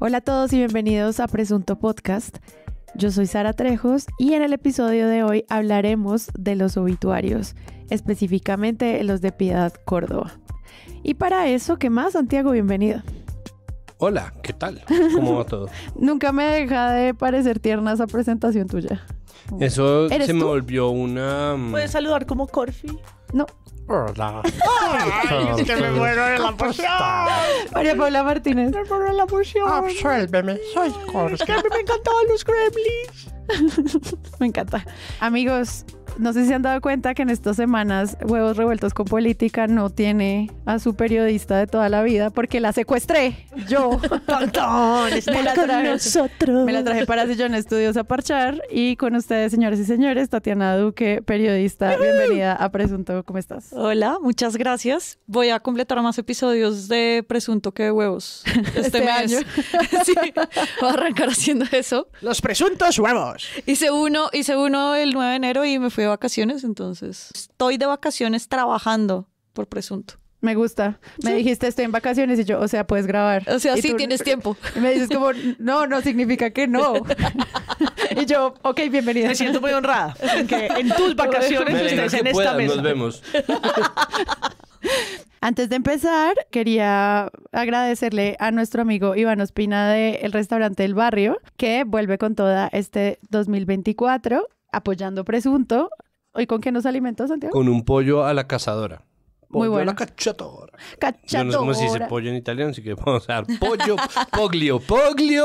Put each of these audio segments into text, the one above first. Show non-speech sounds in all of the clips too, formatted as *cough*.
Hola a todos y bienvenidos a Presunto Podcast. Yo soy Sara Trejos y en el episodio de hoy hablaremos de los obituarios, específicamente los de Piedad Córdoba. Y para eso, ¿qué más, Santiago? Bienvenido. Hola, ¿qué tal? ¿Cómo va todo? *laughs* Nunca me deja de parecer tierna esa presentación tuya. Eso se me volvió una... Mm, ¿Puedes saludar como Corfi? No. Ay, es que me muero en la poción! María Paula Martínez. Me muero en la poción! Absuélveme, soy me encantaban los gremlins. *laughs* me encanta. Amigos, no sé si han dado cuenta que en estas semanas Huevos Revueltos con Política no tiene a su periodista de toda la vida porque la secuestré. Yo. *laughs* me, la traje, nosotros. me la traje para Sillón Estudios a parchar y con ustedes, señores y señores, Tatiana Duque, periodista. Bienvenida a Presunto. ¿Cómo estás? Hola, muchas gracias. Voy a completar más episodios de Presunto que de Huevos *laughs* este, este, mes. *laughs* voy a arrancar haciendo eso. Los presuntos huevos. Hice uno, hice uno el 9 de enero y me fui vacaciones, entonces estoy de vacaciones trabajando por presunto. Me gusta. Me dijiste, estoy en vacaciones y yo, o sea, puedes grabar. O sea, sí tienes *laughs* tiempo. Y me dices como, no, no significa que no. *laughs* y yo, ok, bienvenida. Me siento muy honrada. *laughs* en tus vacaciones en esta mesa. Nos vemos. Antes de empezar, quería agradecerle a nuestro amigo Iván Ospina de el restaurante El Barrio, que vuelve con toda este 2024 apoyando presunto. ¿Hoy con qué nos alimentó, Santiago? Con un pollo a la cazadora. Pollo Muy bueno. A la cachatora. Cachatora. no sé si se dice pollo en italiano, así que vamos a dar pollo, *laughs* poglio, poglio.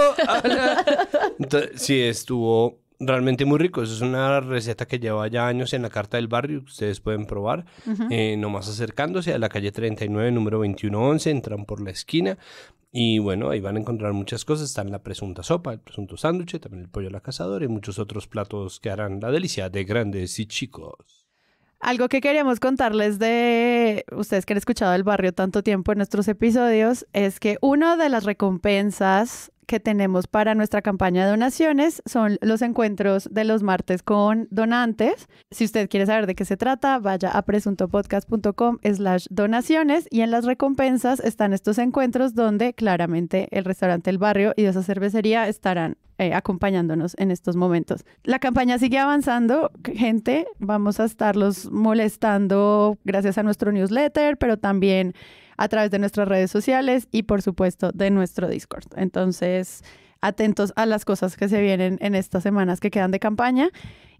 sí, estuvo realmente muy rico. es una receta que lleva ya años en la carta del barrio. Ustedes pueden probar. Eh, nomás acercándose a la calle 39, número 2111. Entran por la esquina. Y bueno, ahí van a encontrar muchas cosas. Están la presunta sopa, el presunto sándwich, también el pollo a la cazadora y muchos otros platos que harán la delicia de grandes y chicos. Algo que queríamos contarles de ustedes que han escuchado el barrio tanto tiempo en nuestros episodios es que una de las recompensas que tenemos para nuestra campaña de donaciones son los encuentros de los martes con donantes. Si usted quiere saber de qué se trata, vaya a presuntopodcast.com slash donaciones y en las recompensas están estos encuentros donde claramente el restaurante El Barrio y esa cervecería estarán eh, acompañándonos en estos momentos. La campaña sigue avanzando, gente, vamos a estarlos molestando gracias a nuestro newsletter, pero también a través de nuestras redes sociales y por supuesto de nuestro Discord. Entonces, atentos a las cosas que se vienen en estas semanas que quedan de campaña.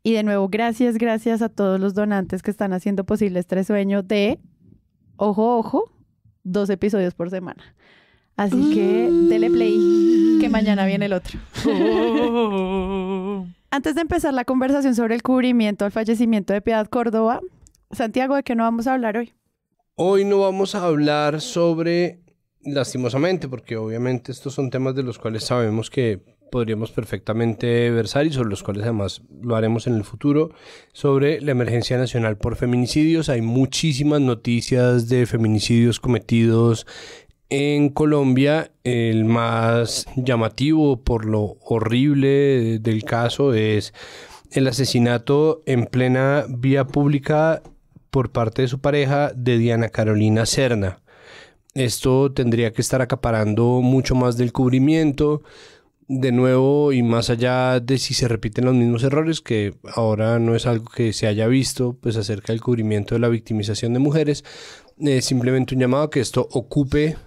Y de nuevo, gracias, gracias a todos los donantes que están haciendo posible este sueño de, ojo, ojo, dos episodios por semana. Así que dele play, que mañana viene el otro. Oh. *laughs* Antes de empezar la conversación sobre el cubrimiento al fallecimiento de Piedad Córdoba, Santiago, ¿de qué no vamos a hablar hoy? Hoy no vamos a hablar sobre, lastimosamente, porque obviamente estos son temas de los cuales sabemos que podríamos perfectamente versar y sobre los cuales además lo haremos en el futuro, sobre la emergencia nacional por feminicidios. Hay muchísimas noticias de feminicidios cometidos en Colombia. El más llamativo por lo horrible del caso es el asesinato en plena vía pública por parte de su pareja de Diana Carolina Cerna. Esto tendría que estar acaparando mucho más del cubrimiento, de nuevo y más allá de si se repiten los mismos errores, que ahora no es algo que se haya visto, pues acerca del cubrimiento de la victimización de mujeres, es eh, simplemente un llamado a que esto ocupe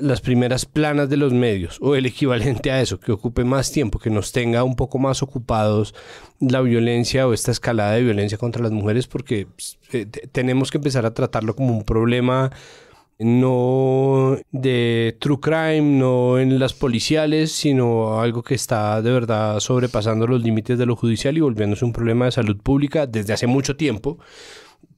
las primeras planas de los medios o el equivalente a eso, que ocupe más tiempo, que nos tenga un poco más ocupados la violencia o esta escalada de violencia contra las mujeres, porque pues, eh, tenemos que empezar a tratarlo como un problema no de true crime, no en las policiales, sino algo que está de verdad sobrepasando los límites de lo judicial y volviéndose un problema de salud pública desde hace mucho tiempo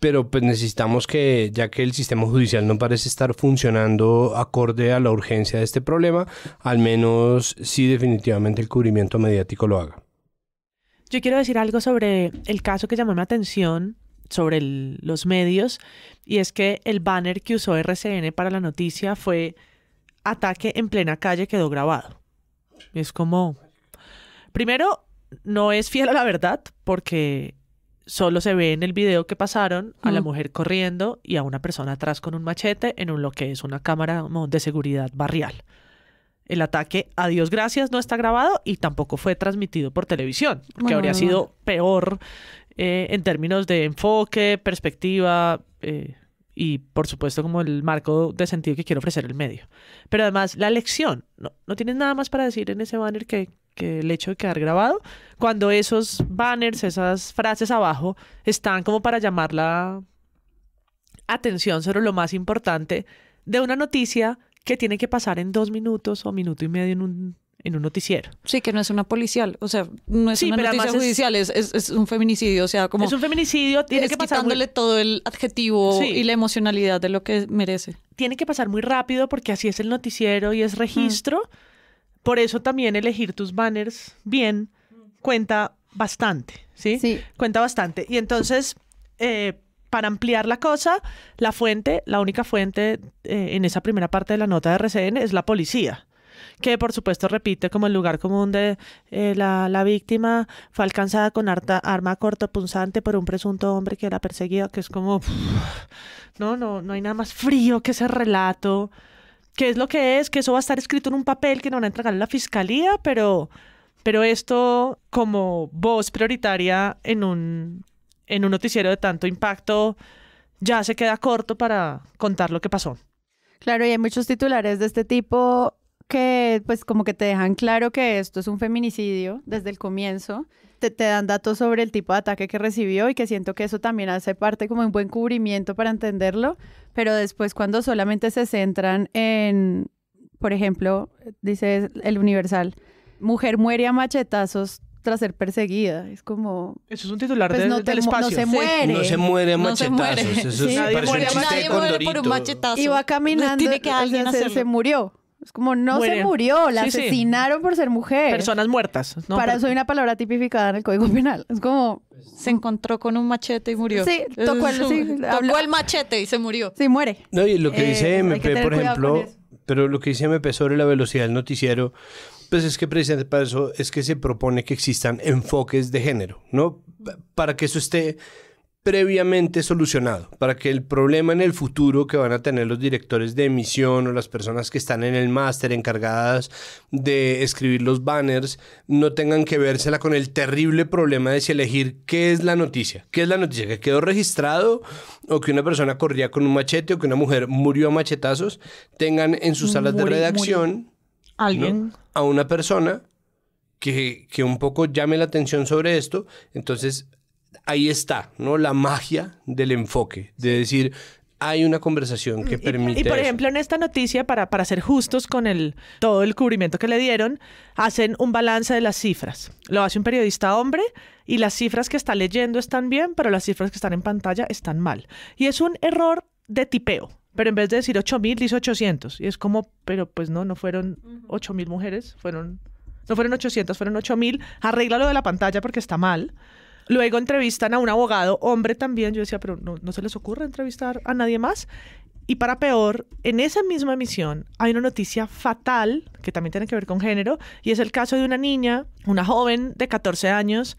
pero pues necesitamos que, ya que el sistema judicial no parece estar funcionando acorde a la urgencia de este problema, al menos sí definitivamente el cubrimiento mediático lo haga. Yo quiero decir algo sobre el caso que llamó mi atención sobre los medios, y es que el banner que usó RCN para la noticia fue ataque en plena calle quedó grabado. Es como, primero, no es fiel a la verdad porque solo se ve en el video que pasaron a la mujer corriendo y a una persona atrás con un machete en un, lo que es una cámara de seguridad barrial. El ataque, a Dios gracias, no está grabado y tampoco fue transmitido por televisión, que habría sido peor eh, en términos de enfoque, perspectiva eh, y, por supuesto, como el marco de sentido que quiere ofrecer el medio. Pero además, la lección, No, no tienes nada más para decir en ese banner que que el hecho de quedar grabado, cuando esos banners, esas frases abajo están como para llamar la atención sobre lo más importante de una noticia que tiene que pasar en dos minutos o minuto y medio en un, en un noticiero. Sí, que no es una policial, o sea, no es una noticia judicial, es, un feminicidio, o sea, como... Es un feminicidio, tiene que pasar... todo el adjetivo y la emocionalidad de lo que merece. Tiene que pasar muy rápido porque así es el noticiero y es registro. Mm. Por eso también elegir tus banners bien cuenta bastante, ¿sí? sí. Cuenta bastante. Y entonces, eh, para ampliar la cosa, la fuente, la única fuente eh, en esa primera parte de la nota de RCN es la policía que por supuesto repite como el lugar común de eh, la, víctima fue alcanzada con arma corto punzante por un presunto hombre que la perseguía, que es como, no, no, no hay nada más frío que ese relato qué es lo que es, que eso va a estar escrito en un papel que no van a entregar a la fiscalía, pero, pero esto como voz prioritaria en un, en un noticiero de tanto impacto ya se queda corto para contar lo que pasó. Claro, y hay muchos titulares de este tipo que pues como que te dejan claro que esto es un feminicidio desde el comienzo. Te, dan datos sobre el tipo de ataque que recibió y que siento que eso también hace parte como un buen cubrimiento para entenderlo, pero después cuando solamente se centran en, por ejemplo, dice el Universal, mujer muere a machetazos tras ser perseguida. Es como. Eso es un titular pues, de, no del espacio. No se muere. No se muere a machetazos. nadie muere, por un machetazo. Iba caminando. y que alguien se murió. Es como no se murió, la asesinaron por ser mujer. Personas muertas. No, Para eso hay una palabra tipificada en el Código Penal. Es como se encontró con un machete y murió. Sí, tocó el, machete y se murió. Sí, muere. No, y lo que eh, dice MP, por ejemplo, pero lo que dice MP sobre la velocidad del noticiero, pues es que precisamente para eso es que se propone que existan enfoques de género, ¿no? Para que eso esté previamente solucionado, para que el problema en el futuro que van a tener los directores de emisión o las personas que están en el máster encargadas de escribir los banners no tengan que vérsela con el terrible problema de si elegir qué es la noticia. ¿Qué es la noticia? ¿Que quedó registrado o que una persona corría con un machete o que una mujer murió a machetazos? Tengan en sus salas de redacción ¿alguien? a una persona que, que un poco llame la atención sobre esto. Entonces ahí está, ¿no? La magia del enfoque, de decir, hay una conversación que permite. Y, por ejemplo, en esta noticia, para, para ser justos con el, todo el cubrimiento que le dieron, hacen un balance de las cifras. Lo hace un periodista hombre y las cifras que está leyendo están bien, pero las cifras que están en pantalla están mal. Y es un error de tipeo. Pero en vez de decir 8.000, dice 800. Y es como, pero pues no, no fueron 8.000 mujeres, fueron, no fueron 800, fueron 8.000. Arréglalo de la pantalla porque está mal. Luego entrevistan a un abogado, hombre también. Yo decía, pero no, se les ocurre entrevistar a nadie más. Y para peor, en esa misma emisión hay una noticia fatal que también tiene que ver con género, y es el caso de una niña, una joven de 14 años,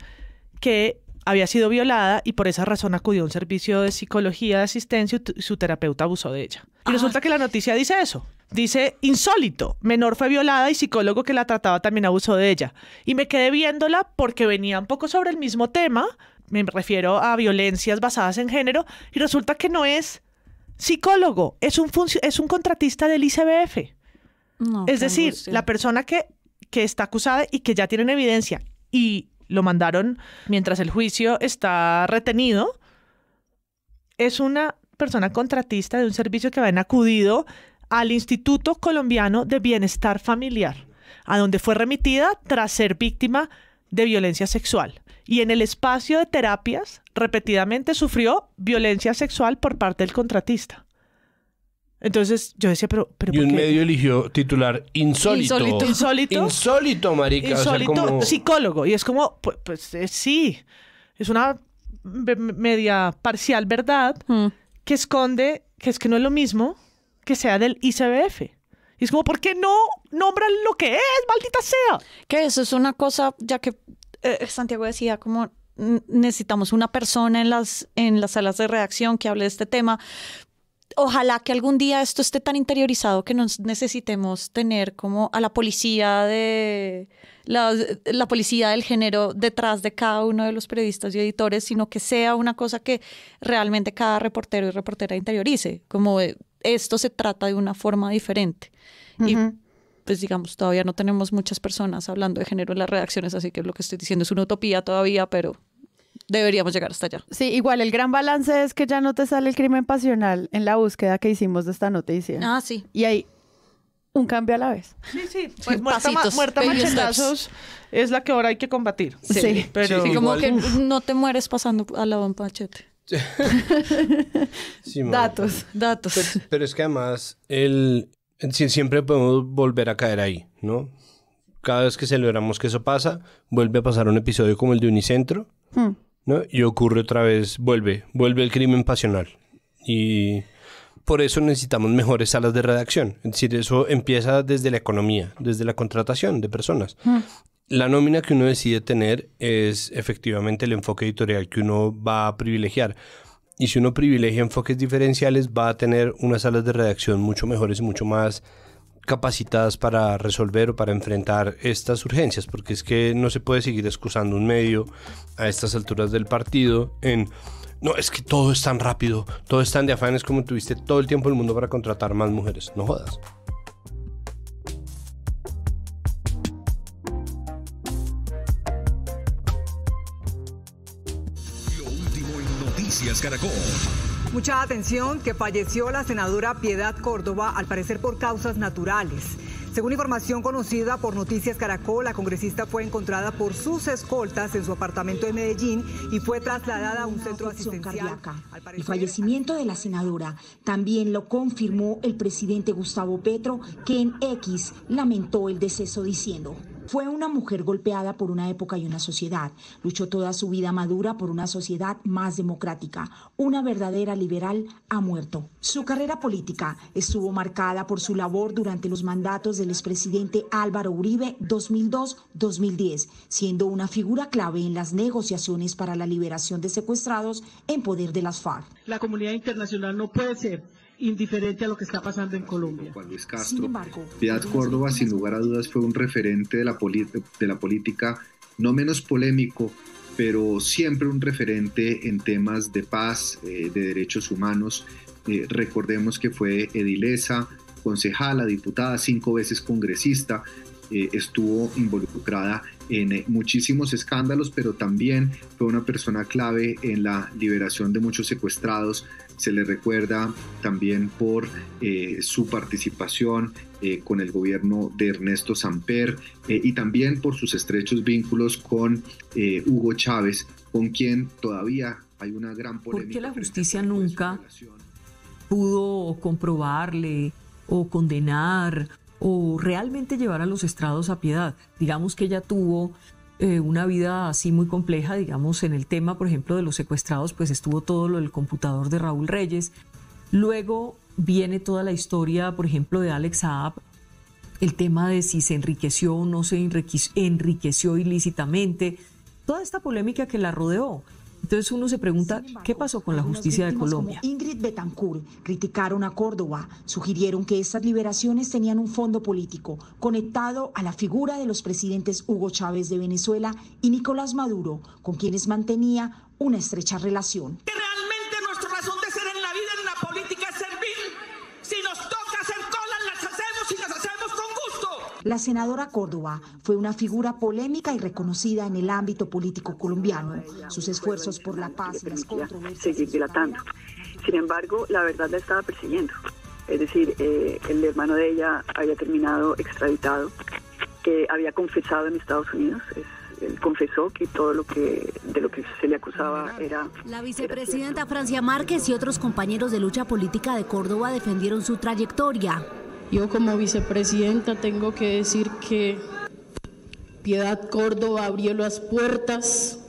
que había sido violada y por esa razón acudió a un servicio de psicología de asistencia y su terapeuta abusó de ella. Y ah. resulta que la noticia dice eso. Dice, insólito, menor fue violada y psicólogo que la trataba también abusó de ella. Y me quedé viéndola porque venía un poco sobre el mismo tema, me refiero a violencias basadas en género, y resulta que no es psicólogo, es un, es un contratista del ICBF. es decir, la persona que, que está acusada y que ya tienen evidencia y lo mandaron mientras el juicio está retenido, es una persona contratista de un servicio que habían acudido al Instituto Colombiano de Bienestar Familiar, a donde fue remitida tras ser víctima de violencia sexual. Y en el espacio de terapias, repetidamente sufrió violencia sexual por parte del contratista. Entonces yo decía, pero. pero y un medio eligió titular insólito. Insólito. Insólito, marica. psicólogo. Y es como, pues, eh, sí, es una media parcial verdad mm. que esconde que es que no es lo mismo que sea del ICBF. Y es como, ¿por qué no nombran lo que es, maldita sea? Que eso es una cosa, ya que eh, Santiago decía, como necesitamos una persona en las, en las salas de redacción que hable de este tema. Ojalá que algún día esto esté tan interiorizado que no necesitemos tener como a la policía de la, la policía del género detrás de cada uno de los periodistas y editores, sino que sea una cosa que realmente cada reportero y reportera interiorice, como eh, esto se trata de una forma diferente. Y pues digamos, todavía no tenemos muchas personas hablando de género en las redacciones, así que lo que estoy diciendo es una utopía todavía, pero deberíamos llegar hasta allá. Sí, igual el gran balance es que ya no te sale el crimen pasional en la búsqueda que hicimos de esta noticia. Ah, sí. Y hay un cambio a la vez. Sí, sí. Pues muerta, es la que ahora hay que combatir. Sí, pero sí, como que no te mueres pasando a la machete. *laughs* datos, datos. Pero, es que además, el, siempre podemos volver a caer ahí, ¿no? Cada vez que celebramos que eso pasa, vuelve a pasar un episodio como el de Unicentro, hmm. ¿no? Y ocurre otra vez, vuelve, vuelve el crimen pasional. Y por eso necesitamos mejores salas de redacción. Es decir, eso empieza desde la economía, desde la contratación de personas. Hmm la nómina que uno decide tener es efectivamente el enfoque editorial que uno va a privilegiar. Y si uno privilegia enfoques diferenciales, va a tener unas salas de redacción mucho mejores y mucho más capacitadas para resolver o para enfrentar estas urgencias, porque es que no se puede seguir excusando un medio a estas alturas del partido en, no, es que todo es tan rápido, todo es tan de afanes como tuviste todo el tiempo del mundo para contratar más mujeres, no jodas. Noticias Caracol. Mucha atención que falleció la senadora Piedad Córdoba, al parecer por causas naturales. Según información conocida por Noticias Caracol, la congresista fue encontrada por sus escoltas en su apartamento de Medellín y fue trasladada a un centro asistencial. Cardíaca. El fallecimiento de la senadora también lo confirmó el presidente Gustavo Petro, que en X lamentó el deceso diciendo. Fue una mujer golpeada por una época y una sociedad. Luchó toda su vida madura por una sociedad más democrática. Una verdadera liberal ha muerto. Su carrera política estuvo marcada por su labor durante los mandatos del expresidente Álvaro Uribe 2002-2010, siendo una figura clave en las negociaciones para la liberación de secuestrados en poder de las FARC. La comunidad internacional no puede ser indiferente a lo que está pasando en Colombia. Juan Luis Castro, Piedad Córdoba, sin lugar a dudas, fue un referente de la, de la política, no menos polémico, pero siempre un referente en temas de paz, eh, de derechos humanos. Eh, recordemos que fue edilesa, concejala, diputada, cinco veces congresista, eh, estuvo involucrada en muchísimos escándalos, pero también fue una persona clave en la liberación de muchos secuestrados se le recuerda también por eh, su participación eh, con el gobierno de Ernesto Samper eh, y también por sus estrechos vínculos con Hugo Chávez, con quien todavía hay una gran polémica. ¿Por la justicia nunca pudo comprobarle o condenar o realmente llevar a los estrados a piedad? Digamos que ella tuvo eh, una vida así muy compleja, digamos, en el tema, por ejemplo, de los secuestrados, pues estuvo todo lo del computador de Raúl Reyes. Luego viene toda la historia, por ejemplo, de Alex Saab, el tema de si se enriqueció o no se enriqueció ilícitamente, toda esta polémica que la rodeó. Entonces uno se pregunta, ¿qué pasó con la justicia de Colombia? Ingrid Betancourt criticaron a Córdoba, sugirieron que estas liberaciones tenían un fondo político conectado a la figura de los presidentes Hugo Chávez de Venezuela y Nicolás Maduro, con quienes mantenía una estrecha relación. La senadora Córdoba fue una figura polémica y reconocida en el ámbito político colombiano. Sus esfuerzos por la paz y las Seguir dilatando. Sin embargo, la verdad la estaba persiguiendo. Es decir, eh, el hermano de ella había terminado extraditado, que había confesado en Estados Unidos, él confesó que todo lo que de lo que se le acusaba era La vicepresidenta Francia Márquez y otros compañeros de lucha política de Córdoba defendieron su trayectoria. Yo como vicepresidenta tengo que decir que Piedad Córdoba abrió las puertas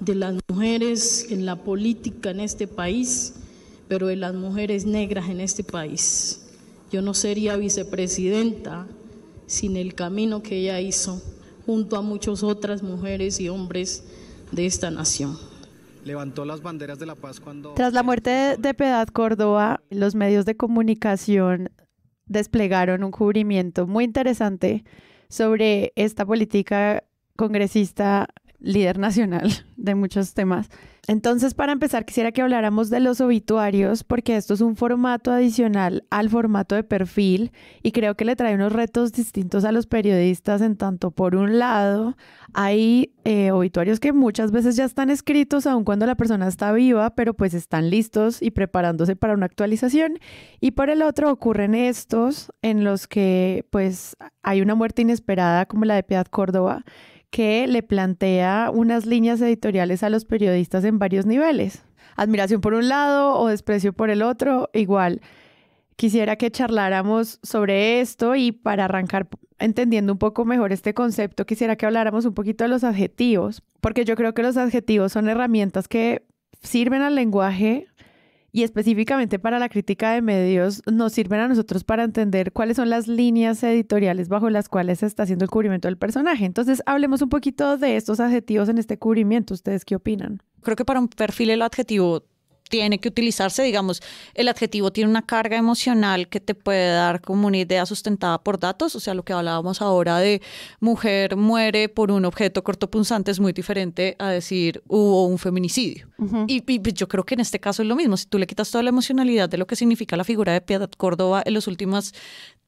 de las mujeres en la política en este país, pero de las mujeres negras en este país. Yo no sería vicepresidenta sin el camino que ella hizo junto a muchas otras mujeres y hombres de esta nación. Levantó las banderas de la paz cuando... Tras la muerte de Piedad Córdoba, los medios de comunicación desplegaron un cubrimiento muy interesante sobre esta política congresista líder nacional *laughs* de muchos temas. Entonces, para empezar, quisiera que habláramos de los obituarios, porque esto es un formato adicional al formato de perfil y creo que le trae unos retos distintos a los periodistas, en tanto, por un lado, hay eh, obituarios que muchas veces ya están escritos, aun cuando la persona está viva, pero pues están listos y preparándose para una actualización. Y por el otro, ocurren estos en los que pues hay una muerte inesperada, como la de Piedad Córdoba, que le plantea unas líneas editoriales a los periodistas en varios niveles. Admiración por un lado o desprecio por el otro, igual. Quisiera que charláramos sobre esto y para arrancar entendiendo un poco mejor este concepto, quisiera que habláramos un poquito de los adjetivos, porque yo creo que los adjetivos son herramientas que sirven al lenguaje y específicamente para la crítica de medios nos sirven a nosotros para entender cuáles son las líneas editoriales bajo las cuales se está haciendo el cubrimiento del personaje. Entonces, hablemos un poquito de estos adjetivos en este cubrimiento. ¿Ustedes qué opinan? Creo que para un perfil el adjetivo tiene que utilizarse, digamos, el adjetivo tiene una carga emocional que te puede dar como una idea sustentada por datos, o sea, lo que hablábamos ahora de mujer muere por un objeto cortopunzante es muy diferente a decir hubo un feminicidio. y, y, yo creo que en este caso es lo mismo, si tú le quitas toda la emocionalidad de lo que significa la figura de Piedad Córdoba en las últimas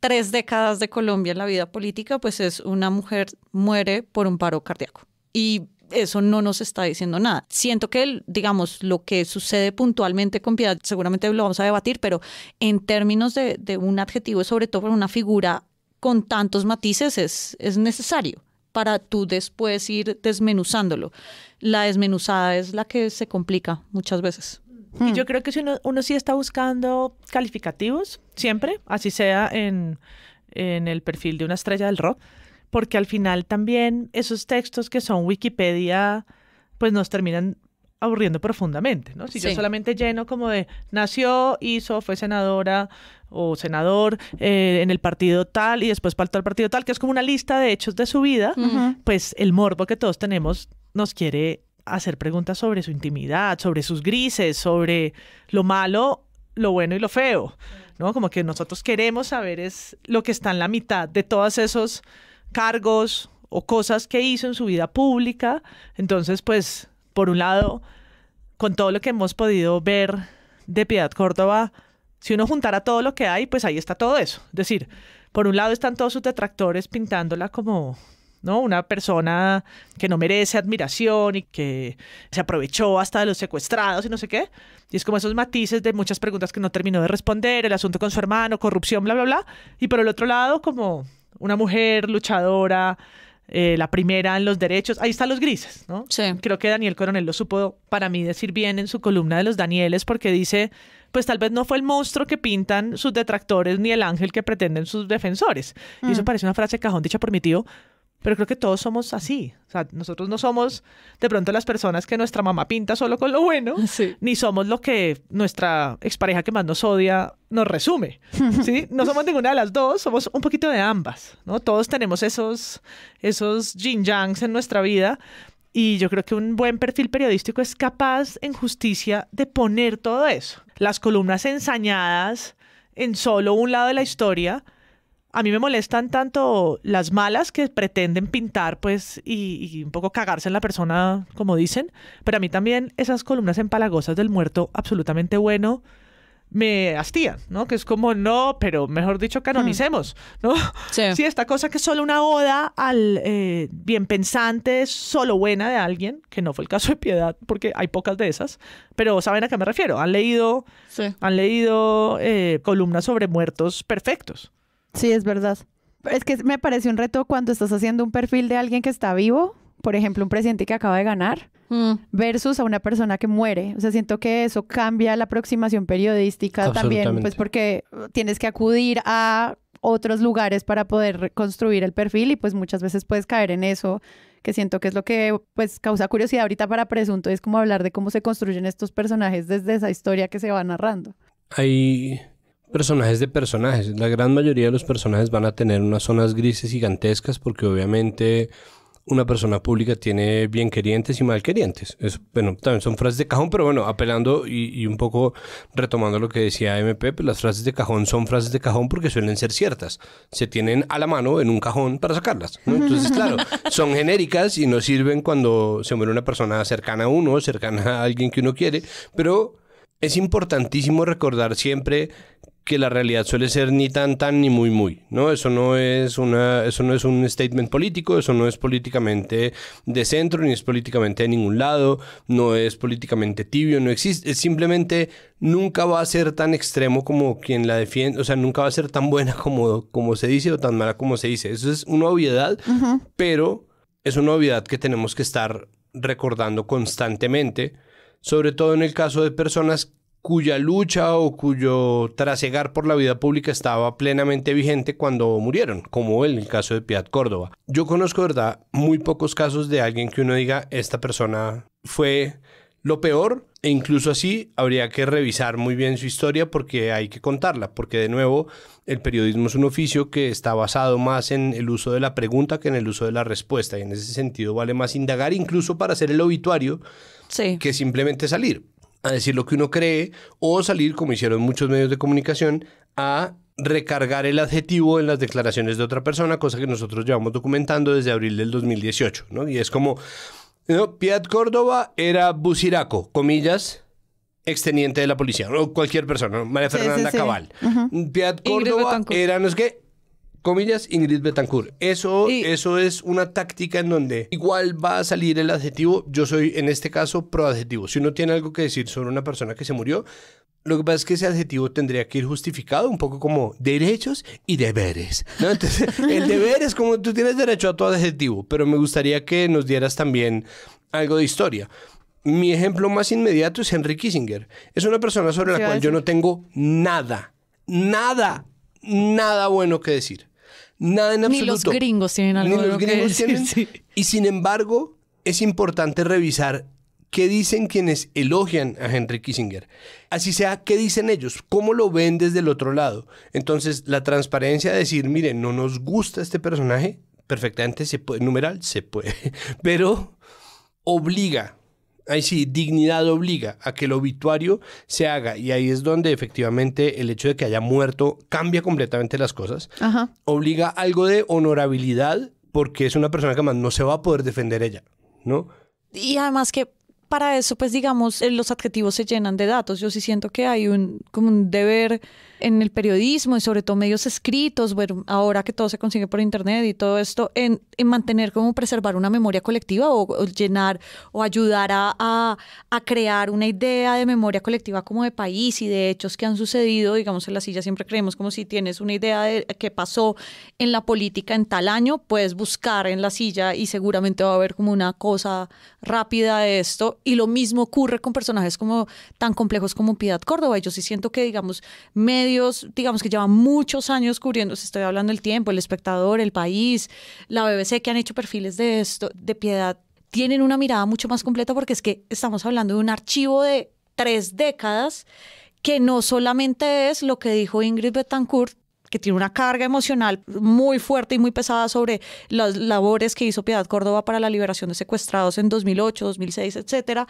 tres décadas de Colombia en la vida política, pues es una mujer muere por un paro cardíaco. Y eso no nos está diciendo nada. Siento que, digamos, lo que sucede puntualmente con Piedad, seguramente lo vamos a debatir, pero en términos de, un adjetivo, sobre todo para una figura con tantos matices, es, necesario para tú después ir desmenuzándolo. La desmenuzada es la que se complica muchas veces. Y hmm. yo creo que si uno, sí está buscando calificativos, siempre, así sea en el perfil de una estrella del rock, porque al final también esos textos que son Wikipedia, pues nos terminan aburriendo profundamente, ¿no? Si yo solamente lleno como de nació, hizo, fue senadora o senador eh, en el partido tal y después faltó al partido tal, que es como una lista de hechos de su vida, pues el morbo que todos tenemos nos quiere hacer preguntas sobre su intimidad, sobre sus grises, sobre lo malo, lo bueno y lo feo, ¿no? Como que nosotros queremos saber es lo que está en la mitad de todos esos cargos o cosas que hizo en su vida pública. Entonces, pues, por un lado, con todo lo que hemos podido ver de Piedad Córdoba, si uno juntara todo lo que hay, pues ahí está todo eso. Es decir, por un lado están todos sus detractores pintándola como ¿no? Una persona que no merece admiración y que se aprovechó hasta de los secuestrados y no sé qué. Y es como esos matices de muchas preguntas que no terminó de responder, el asunto con su hermano, corrupción, bla, bla, bla. Y por el otro lado, como una mujer luchadora, eh, la primera en los derechos, ahí están los grises, ¿no? Sí. Creo que Daniel Coronel lo supo para mí decir bien en su columna de los Danieles porque dice, pues tal vez no fue el monstruo que pintan sus detractores ni el ángel que pretenden sus defensores. Y mm. eso parece una frase cajón dicha por mi tío, pero creo que todos somos así. nosotros no somos de pronto las personas que nuestra mamá pinta solo con lo bueno, *laughs* ni somos lo que nuestra expareja que más nos odia nos resume. *laughs* ¿sí? No somos ninguna de las dos, somos un poquito de ambas. ¿no? Todos tenemos esos, esos yin-yangs en nuestra vida. Y yo creo que un buen perfil periodístico es capaz, en justicia, de poner todo eso. Las columnas ensañadas en solo un lado de la historia a mí me molestan tanto las malas que pretenden pintar, pues, y, un poco cagarse en la persona, como dicen, pero a mí también esas columnas empalagosas del muerto absolutamente bueno me hastían, ¿no? Que es como, no, pero mejor dicho, canonicemos, ¿no? Sí, *laughs* esta cosa que es solo una oda al eh, bien pensante, solo buena de alguien, que no fue el caso de Piedad, porque hay pocas de esas, pero saben a qué me refiero. Han leído, han leído eh, columnas sobre muertos perfectos. Sí, es verdad. Es que me parece un reto cuando estás haciendo un perfil de alguien que está vivo, por ejemplo, un presidente que acaba de ganar, mm. versus a una persona que muere. O sea, siento que eso cambia la aproximación periodística también, pues porque tienes que acudir a otros lugares para poder construir el perfil y pues muchas veces puedes caer en eso, que siento que es lo que pues causa curiosidad ahorita para Presunto, es como hablar de cómo se construyen estos personajes desde esa historia que se va narrando. Ahí personajes de personajes. La gran mayoría de los personajes van a tener unas zonas grises gigantescas porque obviamente una persona pública tiene bien querientes y mal querientes. bueno, también son frases de cajón, pero bueno, apelando y, un poco retomando lo que decía MP, pues las frases de cajón son frases de cajón porque suelen ser ciertas. Se tienen a la mano en un cajón para sacarlas. Entonces, claro, son genéricas y no sirven cuando se muere una persona cercana a uno, cercana a alguien que uno quiere, pero es importantísimo recordar siempre que la realidad suele ser ni tan tan ni muy muy, ¿no? Eso no es una eso no es un statement político, eso no es políticamente de centro ni es políticamente de ningún lado, no es políticamente tibio, no existe, es simplemente nunca va a ser tan extremo como quien la defiende, o sea, nunca va a ser tan buena como como se dice o tan mala como se dice. Eso es una obviedad, pero es una obviedad que tenemos que estar recordando constantemente, sobre todo en el caso de personas cuya lucha o cuyo trasegar por la vida pública estaba plenamente vigente cuando murieron, como en el caso de Piat Córdoba. Yo conozco, ¿verdad?, muy pocos casos de alguien que uno diga, esta persona fue lo peor, e incluso así habría que revisar muy bien su historia porque hay que contarla, porque de nuevo el periodismo es un oficio que está basado más en el uso de la pregunta que en el uso de la respuesta, y en ese sentido vale más indagar incluso para hacer el obituario que simplemente salir a decir lo que uno cree o salir, como hicieron muchos medios de comunicación, a recargar el adjetivo en las declaraciones de otra persona, cosa que nosotros llevamos documentando desde abril del 2018, ¿no? Y es como, ¿no? Piat Córdoba era buciraco, comillas, exteniente de la policía, o cualquier persona, María Fernanda Cabal. Piat Córdoba era, no es que, comillas, Ingrid Betancourt. Eso, eso es una táctica en donde igual va a salir el adjetivo. Yo soy, en este caso, pro adjetivo. Si uno tiene algo que decir sobre una persona que se murió, lo que pasa es que ese adjetivo tendría que ir justificado un poco como derechos y deberes. *laughs* el deber es como tú tienes derecho a tu adjetivo, pero me gustaría que nos dieras también algo de historia. Mi ejemplo más inmediato es Henry Kissinger. Es una persona sobre la cual yo no tengo nada, nada, nada bueno que decir. Nada en absoluto. Ni los gringos tienen algo que *laughs* Y sin embargo, es importante revisar qué dicen quienes elogian a Henry Kissinger. Así sea, qué dicen ellos, cómo lo ven desde el otro lado. Entonces, la transparencia de decir, miren, no nos gusta este personaje, perfectamente se puede, numeral se puede, *laughs* pero obliga ahí sí, dignidad obliga a que el obituario se haga y ahí es donde efectivamente el hecho de que haya muerto cambia completamente las cosas. Obliga algo de honorabilidad porque es una persona que más no se va a poder defender ella, ¿no? Y además que para eso, pues digamos, eh, los adjetivos se llenan de datos. Yo sí siento que hay un, como un deber en el periodismo y sobre todo medios escritos, bueno, ahora que todo se consigue por internet y todo esto, en, mantener como preservar una memoria colectiva o, llenar o ayudar a, a, crear una idea de memoria colectiva como de país y de hechos que han sucedido, digamos en la silla siempre creemos como si tienes una idea de qué pasó en la política en tal año, puedes buscar en la silla y seguramente va a haber como una cosa rápida de esto y lo mismo ocurre con personajes como tan complejos como Piedad Córdoba, yo sí siento que digamos medio digamos que lleva muchos años cubriendo, estoy hablando del tiempo, el espectador, el país, la BBC, que han hecho perfiles de esto, de piedad, tienen una mirada mucho más completa porque es que estamos hablando de un archivo de tres décadas que no solamente es lo que dijo Ingrid Betancourt, que tiene una carga emocional muy fuerte y muy pesada sobre las labores que hizo Piedad Córdoba para la liberación de secuestrados en 2008, 2006, etcétera,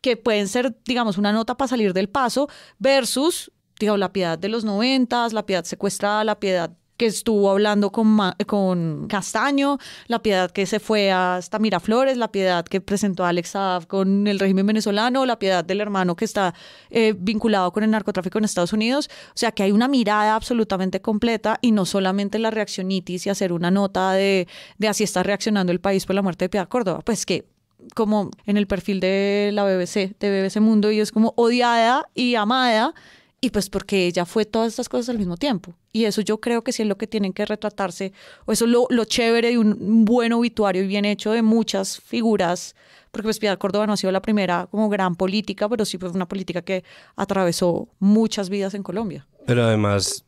que pueden ser, digamos, una nota para salir del paso, versus la piedad de los noventas, la piedad secuestrada, la piedad que estuvo hablando con, con Castaño, la piedad que se fue hasta Miraflores, la piedad que presentó Alex Saab con el régimen venezolano, la piedad del hermano que está eh, vinculado con el narcotráfico en Estados Unidos. O sea que hay una mirada absolutamente completa y no solamente la reaccionitis y hacer una nota de, de así está reaccionando el país por la muerte de Piedad Córdoba. Pues que como en el perfil de la BBC, de BBC Mundo, y es como odiada y amada y pues porque ella fue todas estas cosas al mismo tiempo. Y eso yo creo que sí es lo que tienen que retratarse, o eso es lo, chévere de un buen obituario y bien hecho de muchas figuras, porque pues Piedad Córdoba no ha sido la primera como gran política, pero sí fue una política que atravesó muchas vidas en Colombia. Pero además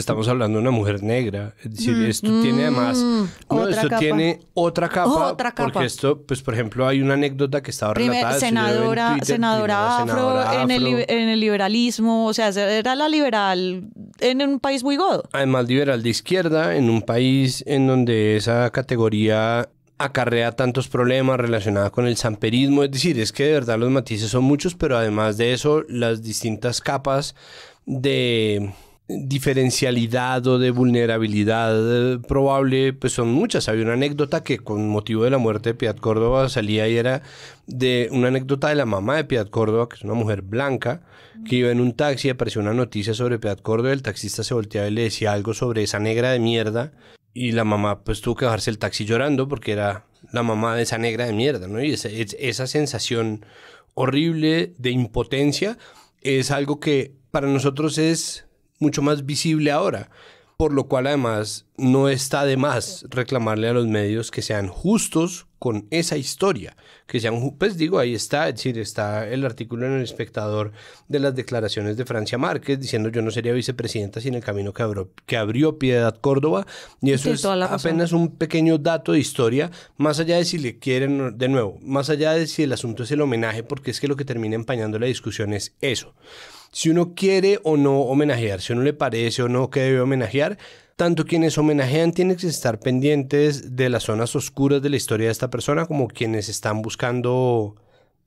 estamos hablando de una mujer negra. Es decir, mm, esto tiene además, mm, no, esto tiene otra oh, capa, otra Porque esto, pues por ejemplo, hay una anécdota que estaba relatada. senadora, senadora, afro, en el, en el liberalismo, o sea, era la liberal en un país muy godo. Además, liberal de izquierda, en un país en donde esa categoría acarrea tantos problemas relacionados con el samperismo, es decir, es que de verdad los matices son muchos, pero además de eso, las distintas capas de diferencialidad o de vulnerabilidad eh, probable, pues son muchas. Había una anécdota que con motivo de la muerte de Piedad Córdoba salía y era de una anécdota de la mamá de Piedad Córdoba, que es una mujer blanca, que iba en un taxi y apareció una noticia sobre Piedad Córdoba, el taxista se volteaba y le decía algo sobre esa negra de mierda y la mamá pues tuvo que bajarse el taxi llorando porque era la mamá de esa negra de mierda, ¿no? Y esa sensación horrible de impotencia es algo que para nosotros es mucho más visible ahora. Por lo cual además no está de más reclamarle a los medios que sean justos con esa historia, que sean, pues digo, ahí está, es decir, está el artículo en el espectador de las declaraciones de Francia Márquez diciendo yo no sería vicepresidenta sin el camino que abrió, Piedad Córdoba, y eso es apenas un pequeño dato de historia, más allá de si le quieren, de nuevo, más allá de si el asunto es el homenaje, porque es que lo que termina empañando la discusión es eso si uno quiere o no homenajear, si uno le parece o no que debe homenajear, tanto quienes homenajean tienen que estar pendientes de las zonas oscuras de la historia de esta persona como quienes están buscando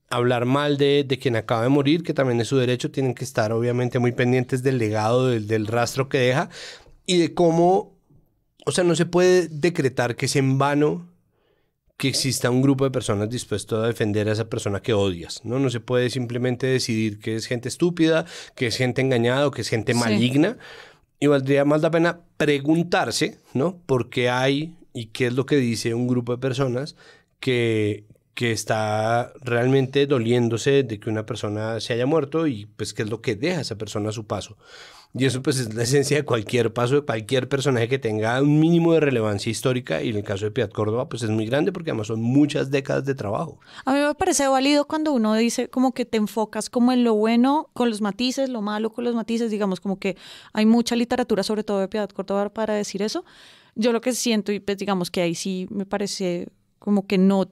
hablar mal de, quien acaba de morir, que también es su derecho, tienen que estar obviamente muy pendientes del legado, del, del rastro que deja y de cómo, o sea, no se puede decretar que es en vano que exista un grupo de personas dispuesto a defender a esa persona que odias, ¿no? No se puede simplemente decidir que es gente estúpida, que es gente engañada o que es gente maligna. Y valdría más la pena preguntarse, ¿no? ¿Por qué hay y qué es lo que dice un grupo de personas que, que está realmente doliéndose de que una persona se haya muerto y pues qué es lo que deja a esa persona a su paso? Y eso pues es la esencia de cualquier paso de cualquier personaje que tenga un mínimo de relevancia histórica y en el caso de Piedad Córdoba pues es muy grande porque además son muchas décadas de trabajo. A mí me parece válido cuando uno dice como que te enfocas como en lo bueno con los matices, lo malo con los matices, digamos como que hay mucha literatura sobre todo de Piedad Córdoba para decir eso. Yo lo que siento y pues digamos que ahí sí me parece como que no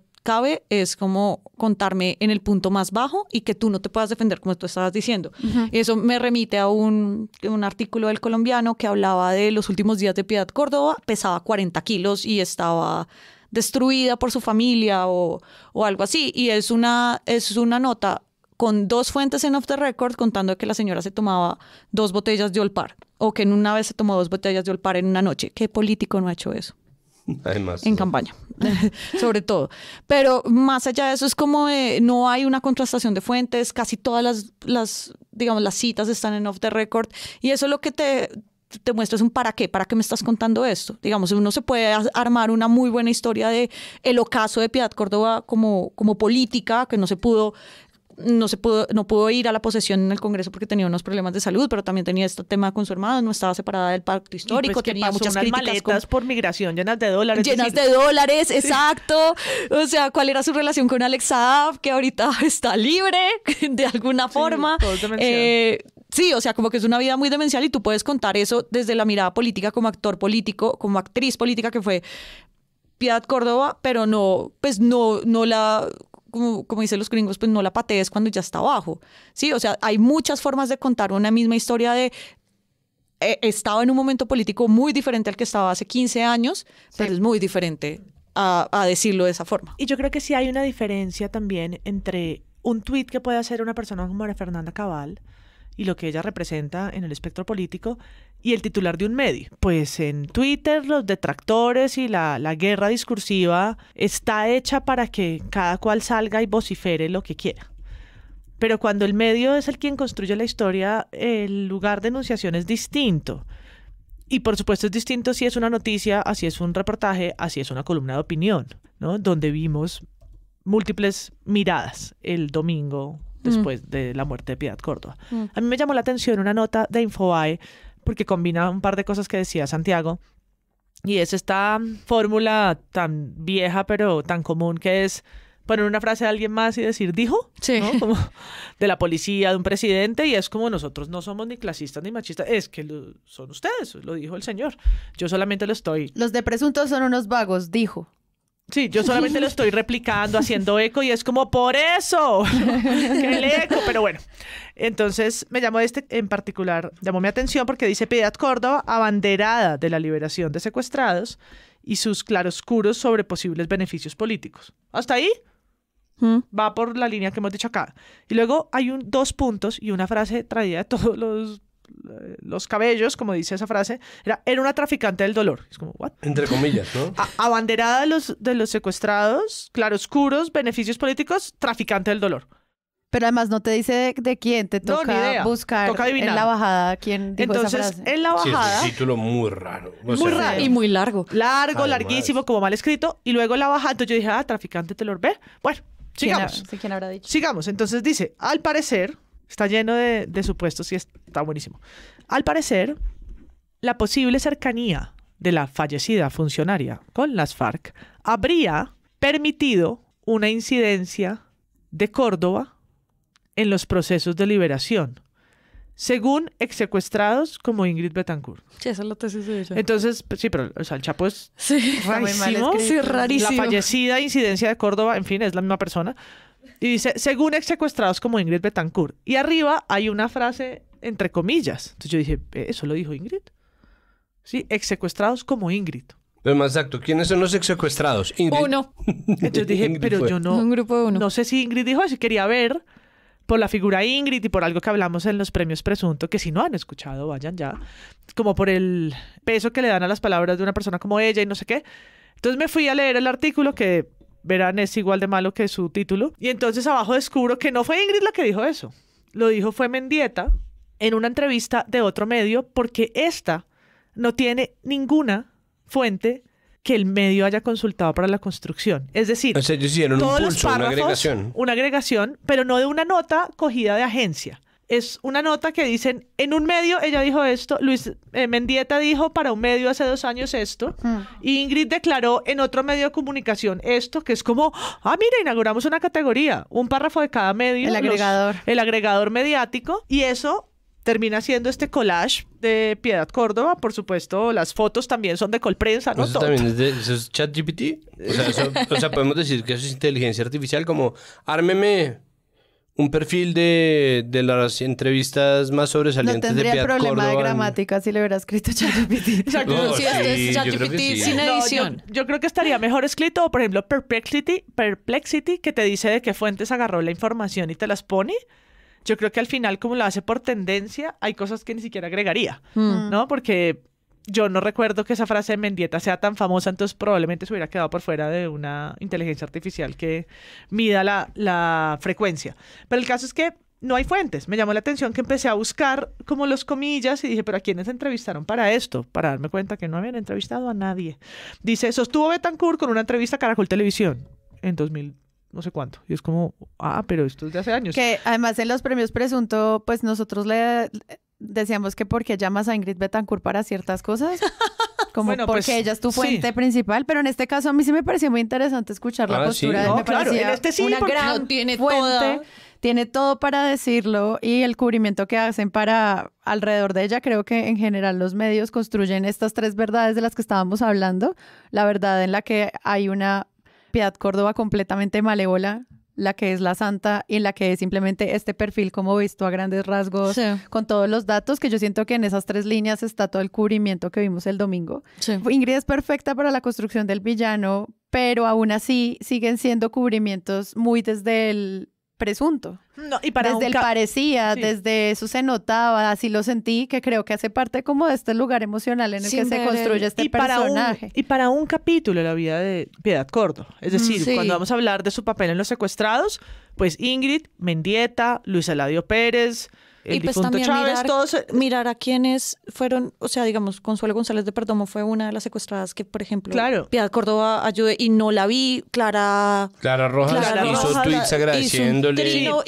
es como contarme en el punto más bajo y que tú no te puedas defender como tú estabas diciendo. Y Eso me remite a un, artículo del colombiano que hablaba de los últimos días de Piedad Córdoba, pesaba 40 kilos y estaba destruida por su familia o, algo así. Y es una, es una nota con dos fuentes en off the record contando que la señora se tomaba dos botellas de Olpar o que en una vez se tomó dos botellas de Olpar en una noche. ¿Qué político no ha hecho eso? en campaña, *laughs* sobre todo. Pero más allá de eso, es como no hay una contrastación de fuentes, casi todas las, digamos, las citas están en off the record, y eso lo que te, te es un para qué, para qué me estás contando esto. Digamos, uno se puede armar una muy buena historia de el ocaso de Piedad Córdoba como, como política, que no se pudo no se pudo, no pudo ir a la posesión en el Congreso porque tenía unos problemas de salud, pero también tenía este tema con su hermano, no estaba separada del pacto pues histórico, tenía muchas críticas maletas por migración llenas de dólares. Llenas de dólares, *laughs* exacto. O sea, ¿cuál era su relación con Alex Saab, que ahorita *laughs* está libre *laughs* de alguna forma? Eh, sí, o sea, como que es una vida muy demencial y tú puedes contar eso desde la mirada política como actor político, como actriz política que fue Piedad Córdoba, pero no, pues no, no la como, como dicen los gringos, pues no la patees cuando ya está abajo. Sí, o sea, hay muchas formas de contar una misma historia de eh, estaba en un momento político muy diferente al que estaba hace 15 años, pero es muy diferente a, decirlo de esa forma. Y yo creo que sí hay una diferencia también entre un tweet que puede hacer una persona como Fernanda Cabal, y lo que ella representa en el espectro político, y el titular de un medio. Pues en Twitter los detractores y la, guerra discursiva está hecha para que cada cual salga y vocifere lo que quiera. Pero cuando el medio es el quien construye la historia, el lugar de enunciación es distinto. Y por supuesto es distinto si es una noticia, así es un reportaje, así es una columna de opinión, ¿no? Donde vimos múltiples miradas el domingo Mm. después de la muerte de Piedad Córdoba. Mm. A mí me llamó la atención una nota de InfoAE, porque combina un par de cosas que decía Santiago. Y es esta fórmula tan vieja pero tan común que es poner una frase de alguien más y decir dijo, de la policía, de un presidente, y es como nosotros no somos ni clasistas ni machistas, es que son ustedes, lo dijo el señor. Yo solamente lo estoy. Los de presuntos son unos vagos, dijo. Sí, yo solamente lo *laughs* estoy replicando, haciendo eco y es como por eso *laughs* que el eco, pero bueno. Entonces me llamó este en particular, llamó mi atención porque dice Piedad Córdoba, abanderada de la liberación de secuestrados y sus claroscuros sobre posibles beneficios políticos. ¿Hasta ahí? Mm. Va por la línea que hemos dicho acá. Y luego hay dos puntos y una frase traída de todos los los cabellos, como dice esa frase, era, una traficante del dolor. Es como, ¿what? Entre comillas, ¿no? abanderada de los, de los secuestrados, claroscuros, beneficios políticos, traficante del dolor. Pero además no te dice de, quién, te toca buscar en la bajada quién dijo Entonces, esa frase. en la bajada... es un título muy raro. muy raro. Y muy largo. Largo, larguísimo, como mal escrito. Y luego la bajada, entonces yo dije, ah, traficante del dolor, ve. Bueno, sigamos. ¿Quién habrá dicho? Sigamos. Entonces dice, al parecer, Está lleno de, supuestos y está buenísimo. Al parecer, la posible cercanía de la fallecida funcionaria con las FARC habría permitido una incidencia de Córdoba en los procesos de liberación, según exsecuestrados como Ingrid Betancourt. Sí, esa es la tesis de dice. Entonces, sí, pero el Chapo es sí, Sí, rarísimo. La fallecida incidencia de Córdoba, en fin, es la misma persona. Y dice, según ex secuestrados como Ingrid Betancourt. Y arriba hay una frase entre comillas. Entonces yo dije, ¿eso lo dijo Ingrid? Sí, ex secuestrados como Ingrid. Pero más exacto, ¿quiénes son los ex secuestrados? Uno. Entonces dije, pero yo no. No sé si Ingrid dijo eso, quería ver por la figura Ingrid y por algo que hablamos en los premios presunto, que si no han escuchado, vayan ya, como por el peso que le dan a las palabras de una persona como ella y no sé qué. Entonces me fui a leer el artículo que Verán, es igual de malo que su título. Y entonces abajo descubro que no fue Ingrid la que dijo eso. Lo dijo fue Mendieta en una entrevista de otro medio porque esta no tiene ninguna fuente que el medio haya consultado para la construcción. Es decir, todos los una agregación. una agregación, pero no de una nota cogida de agencia es una nota que dicen, en un medio ella dijo esto, Luis eh, Mendieta dijo para un medio hace dos años esto, y Ingrid declaró en otro medio de comunicación esto, que es como, ah, mira, inauguramos una categoría, un párrafo de cada medio. El agregador. el agregador mediático, y eso termina siendo este collage de Piedad Córdoba, por supuesto, las fotos también son de Colprensa, ¿no? Eso también es, de, eso es O sea, o sea, podemos decir que eso es inteligencia artificial, como ármeme un perfil de, de, las entrevistas más sobresalientes de Piat Córdoba. tendría problema de gramática si le hubiera escrito ChatGPT. sin edición. yo, creo que estaría mejor escrito, por ejemplo, Perplexity, Perplexity, que te dice de qué fuentes agarró la información y te las pone. Yo creo que al final, como lo hace por tendencia, hay cosas que ni siquiera agregaría, mm. ¿no? Porque yo no recuerdo que esa frase de Mendieta sea tan famosa, entonces probablemente se hubiera quedado por fuera de una inteligencia artificial que mida la, frecuencia. Pero el caso es que no hay fuentes. Me llamó la atención que empecé a buscar como los comillas y dije, pero ¿a quiénes entrevistaron para esto? Para darme cuenta que no habían entrevistado a nadie. Dice, sostuvo Betancourt con una entrevista a Caracol Televisión en 2000 no sé cuánto. Y es como, ah, pero esto es de hace años. Que además en los premios Presunto, pues nosotros le decíamos que porque llamas a Ingrid Betancourt para ciertas cosas, *laughs* como porque pues, ella es tu fuente principal, pero en este caso a mí sí me pareció muy interesante escuchar la ah, postura. me parecía este sí, una gran tiene fuente, tiene todo para decirlo y el cubrimiento que hacen para alrededor de ella. Creo que en general los medios construyen estas tres verdades de las que estábamos hablando, la verdad en la que hay una Piedad Córdoba completamente malévola la que es la santa y la que es simplemente este perfil como visto a grandes rasgos, con todos los datos, que yo siento que en esas tres líneas está todo el cubrimiento que vimos el domingo. Ingrid es perfecta para la construcción del villano, pero aún así siguen siendo cubrimientos muy desde el presunto. No, y desde el parecía, desde eso se notaba, así lo sentí, que creo que hace parte como de este lugar emocional en el que se construye este y personaje. y para un capítulo de la vida de Piedad Cordo, es mm, decir, cuando vamos a hablar de su papel en Los Secuestrados, pues Ingrid, Mendieta, Luis Eladio Pérez, y pues también mirar, eh, mirar a quienes fueron, o sea, digamos, Consuelo González de Perdomo fue una de las secuestradas que, por ejemplo, Pia Córdoba ayudé y no la vi, Clara... Clara Rojas hizo tweets agradeciéndole. lo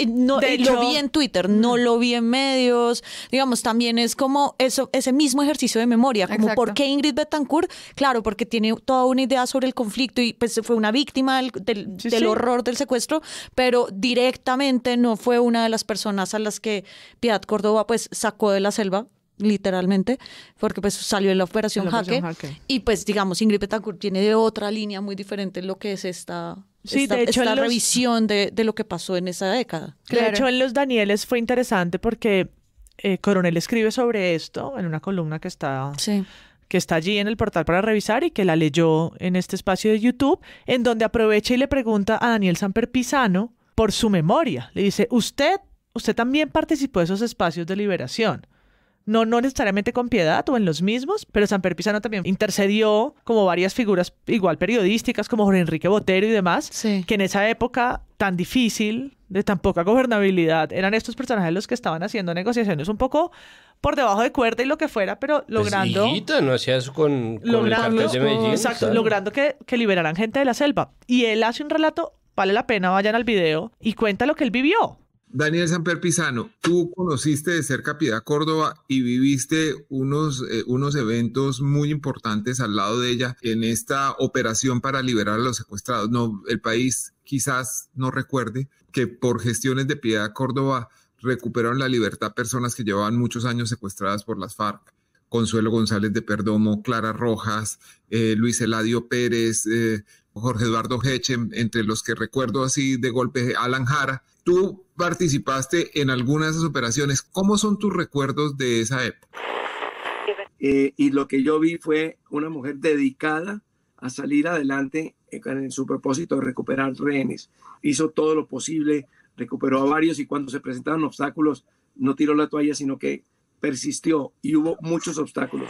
vi en Twitter, no mm. lo vi en medios, digamos, también es como eso, ese mismo ejercicio de memoria, como por qué Ingrid Betancourt, claro, porque tiene toda una idea sobre el conflicto y pues fue una víctima del, horror del secuestro, pero directamente no fue una de las personas a las que Piat Córdoba pues sacó de la selva literalmente, porque pues salió de la operación, y pues digamos Ingrid Betancourt tiene de otra línea muy diferente lo que es esta Sí, de hecho, esta revisión de, lo que pasó en esa década. De hecho, en Los Danieles fue interesante porque eh, Coronel escribe sobre esto en una columna que está, que está allí en el portal para revisar y que la leyó en este espacio de YouTube, en donde aprovecha y le pregunta a Daniel Samper Pisano por su memoria. Le dice, usted usted también participó de esos espacios de liberación. No, no necesariamente con piedad o en los mismos, pero San Perpizano también intercedió como varias figuras igual periodísticas como Jorge Enrique Botero y demás, que en esa época tan difícil, de tan poca gobernabilidad, eran estos personajes los que estaban haciendo negociaciones un poco por debajo de cuerda y lo que fuera, pero pues logrando... Pues hijita, no hacía eso con, con logrando, de Medellín, Exacto, logrando que, que liberaran gente de la selva. Y él hace un relato, vale la pena, vayan al video, y cuenta lo que él vivió Daniel Samper Pisano, tú conociste de cerca Piedad Córdoba y viviste unos, eh, unos eventos muy importantes al lado de ella en esta operación para liberar a los secuestrados. No, el país quizás no recuerde que por gestiones de Piedad Córdoba recuperaron la libertad personas que llevaban muchos años secuestradas por las FARC. Consuelo González de Perdomo, Clara Rojas, eh, Luis Eladio Pérez, eh, Jorge Eduardo Heche, entre los que recuerdo así de golpe, Alan Jara Tú participaste en algunas de esas operaciones. ¿Cómo son tus recuerdos de esa época? Eh, y lo que yo vi fue una mujer dedicada a salir adelante en su propósito de recuperar rehenes. Hizo todo lo posible, recuperó a varios y cuando se presentaron obstáculos no tiró la toalla, sino que persistió y hubo muchos obstáculos.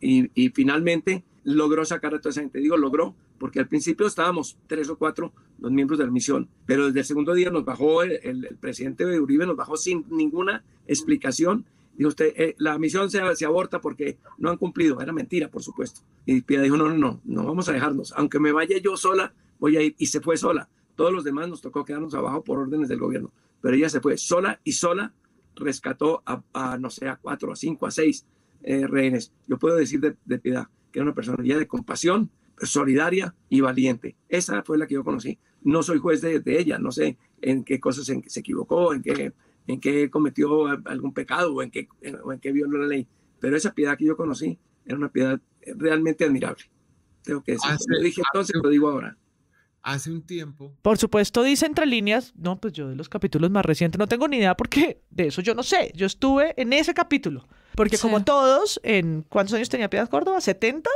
Y, finalmente logró sacar a toda esa gente. Digo, logró porque al principio estábamos tres o cuatro los miembros de la misión, pero desde el segundo día nos bajó el, presidente Uribe, nos bajó sin ninguna explicación. Dijo usted, eh, la misión se, se, aborta porque no han cumplido. Era mentira, por supuesto. Y Pida dijo, no, no, no, no vamos a dejarnos. Aunque me vaya yo sola, voy a ir. Y se fue sola. Todos los demás nos tocó quedarnos abajo por órdenes del gobierno. Pero ella se fue sola y sola rescató a, no sé, a cuatro, a cinco, a seis eh, rehenes. Yo puedo decir de, Pida, que era una persona de compasión, solidaria y valiente. Esa fue la que yo conocí. No soy juez de, ella, no sé en qué cosas en se equivocó, en qué, en qué cometió algún pecado o en qué, en, violó la ley. Pero esa piedad que yo conocí era una piedad realmente admirable. Tengo que decir. lo dije entonces, lo digo ahora. Hace un tiempo. Por supuesto, dice entre líneas, no, pues yo de los capítulos más recientes no tengo ni idea porque de eso yo no sé. Yo estuve en ese capítulo. Porque como todos, en ¿cuántos años tenía Piedad Córdoba? ¿70?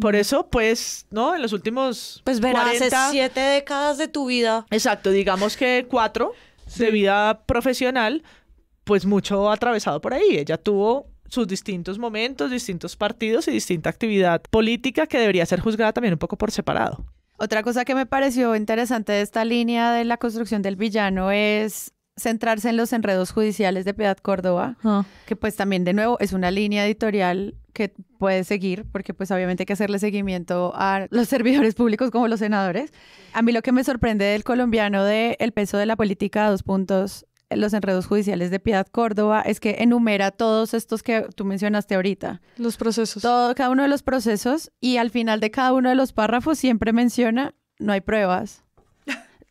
Por eso, pues, ¿no? En los últimos. Pues verás, siete décadas de tu vida. Exacto, digamos que cuatro de vida profesional, pues mucho atravesado por ahí. Ella tuvo sus distintos momentos, distintos partidos y distinta actividad política que debería ser juzgada también un poco por separado. Otra cosa que me pareció interesante de esta línea de la construcción del villano es centrarse en los enredos judiciales de Piedad Córdoba, ah. que pues también de nuevo es una línea editorial que puede seguir, porque pues obviamente hay que hacerle seguimiento a los *laughs* servidores públicos como los senadores. A mí lo que me sorprende del colombiano de el peso de la política a dos puntos los enredos judiciales de Piedad Córdoba es que enumera todos estos que tú mencionaste ahorita. Los procesos. Todo, cada uno de los procesos y al final de cada uno de los párrafos siempre menciona no hay pruebas.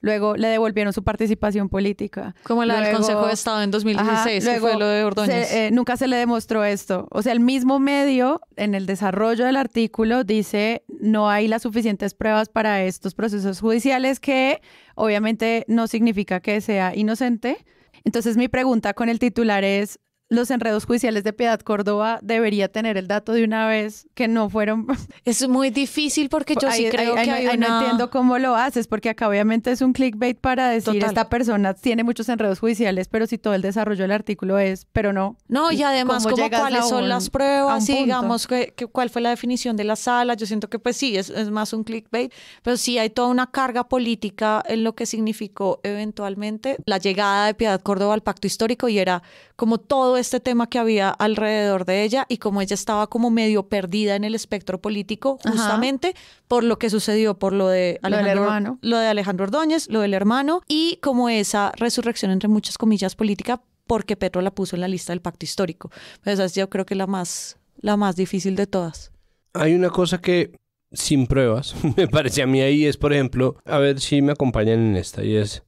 Luego le devolvieron su participación política. Como la del Consejo de Estado en 2016, fue lo de Ordóñez. Eh, nunca se le demostró esto. O sea, el mismo medio, en el desarrollo del artículo, dice no hay las suficientes pruebas para estos procesos judiciales, que obviamente no significa que sea inocente. Entonces mi pregunta con el titular es, los enredos judiciales de Piedad Córdoba debería tener el dato de una vez que no fueron. *laughs* Es muy difícil porque yo sí creo que hay no entiendo cómo lo haces porque acá obviamente es un clickbait para decir esta persona tiene muchos enredos judiciales, pero si todo el desarrollo del artículo es, pero no. No, y además como cuáles son las pruebas, y digamos que, cuál fue la definición de la sala, yo siento que pues sí, es más un clickbait, pero sí hay toda una carga política en lo que significó eventualmente la llegada de Piedad Córdoba al pacto histórico y era como todo este tema que había alrededor de ella y como ella estaba como medio perdida en el espectro político, justamente por lo que sucedió, por lo de Alejandro, lo de Alejandro Ordóñez, lo del hermano y como esa resurrección entre muchas comillas política porque Petro la puso en la lista del pacto histórico. Pues esa es yo creo que la más, la más difícil de todas. Hay una cosa que sin pruebas, *laughs* me parece a mí ahí es, por ejemplo, a ver si me acompañan en esta, y es,